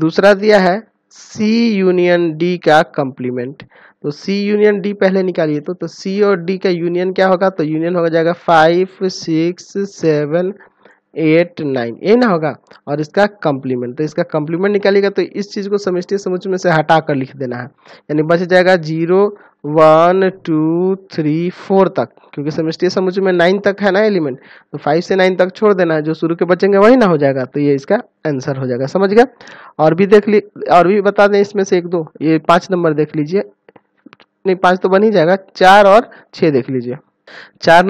दूसरा दिया है सी यूनियन डी का कंप्लीमेंट तो सी यूनियन डी पहले निकालिए तो तो सी और डी का यूनियन क्या होगा तो यूनियन हो जाएगा five six seven eight nine ये ना होगा और इसका कंप्लीमेंट तो इसका कंप्लीमेंट निकालिएगा तो इस चीज़ को समिष्टि समुच में से हटा कर लिख देना है यानी बच जाएगा zero one two three four तक क्योंकि सेमिस्ट्री समुच्चय में नाइन तक है ना एलिमेंट तो फाइव से नाइन तक छोड़ देना है जो शुरू के बचेंगे वही ना हो जाएगा तो ये इसका आंसर हो जाएगा समझ गया और भी देख ली और भी बता दें इसमें से एक दो ये पांच नंबर देख लीजिए नहीं पांच तो बन ही जाएगा चार और छह देख लीजिए चार